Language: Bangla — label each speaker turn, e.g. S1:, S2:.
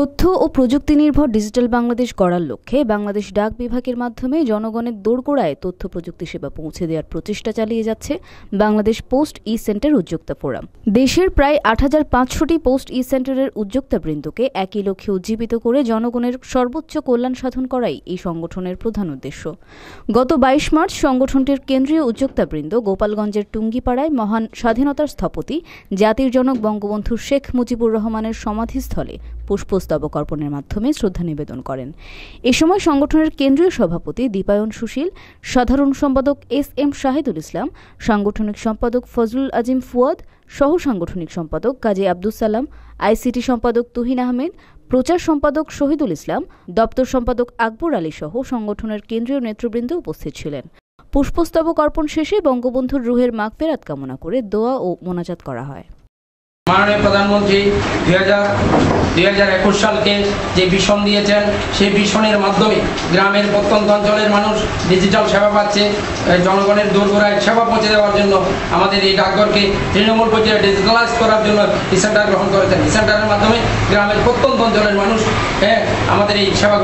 S1: তথ্য ও প্রযুক্তি নির্ভর ডিজিটাল বাংলাদেশ গড়ার লক্ষ্যে বাংলাদেশ ডাক বিভাগের মাধ্যমে জনগণের দোরগোড়ায় তথ্য প্রযুক্তি সেবা পৌঁছে দেওয়ার প্রচেষ্টা চালিয়ে যাচ্ছে বাংলাদেশ পোস্ট ই সেন্টার উদ্যোক্তা ফোরাম দেশের প্রায় আট হাজার পাঁচশোটি পোস্ট ই সেন্টারের উদ্যোক্তা বৃন্দকে একই লক্ষ্যে উজ্জীবিত করে জনগণের সর্বোচ্চ কল্যাণ সাধন করাই এই সংগঠনের প্রধান উদ্দেশ্য গত বাইশ মার্চ সংগঠনটির কেন্দ্রীয় উদ্যোক্তাবৃন্দ গোপালগঞ্জের টুঙ্গিপাড়ায় মহান স্বাধীনতার স্থপতি জাতির জনক বঙ্গবন্ধু শেখ মুজিবুর রহমানের সমাধিস্থলে পুষ্প পুষ্পস্তবক অর্পণের মাধ্যমে শ্রদ্ধা নিবেদন করেন এ সময় সংগঠনের কেন্দ্রীয় সভাপতি দীপায়ন সুশীল সাধারণ সম্পাদক এস এম শাহিদুল ইসলাম সাংগঠনিক সম্পাদক ফজলুল আজিম ফুয়াদ সহ সাংগঠনিক সম্পাদক কাজী আব্দুল সালাম আইসিটি সম্পাদক তুহিন আহমেদ প্রচার সম্পাদক শহীদুল ইসলাম দপ্তর সম্পাদক আকবর আলী সহ সংগঠনের কেন্দ্রীয় নেতৃবৃন্দ উপস্থিত ছিলেন পুষ্পস্তবক অর্পণ শেষে বঙ্গবন্ধুর রুহের মাগফেরাত কামনা করে দোয়া ও মোনাজাত করা হয়
S2: মাননীয় প্রধানমন্ত্রী দুই হাজার হাজার একুশ সালকে যে ভীষণ দিয়েছেন সেই ভীষণের মাধ্যমে গ্রামের প্রত্যন্ত অঞ্চলের মানুষ ডিজিটাল সেবা পাচ্ছে জনগণের দূরগোড়ায় সেবা পৌঁছে দেওয়ার জন্য আমাদের এই ডাকঘরকে
S1: তৃণমূল পর্যায়ে ডিজিটালাইজ করার জন্য ই গ্রহণ করেছেন ই মাধ্যমে গ্রামের প্রত্যন্ত অঞ্চলের মানুষ হ্যাঁ আমাদের এই সেবা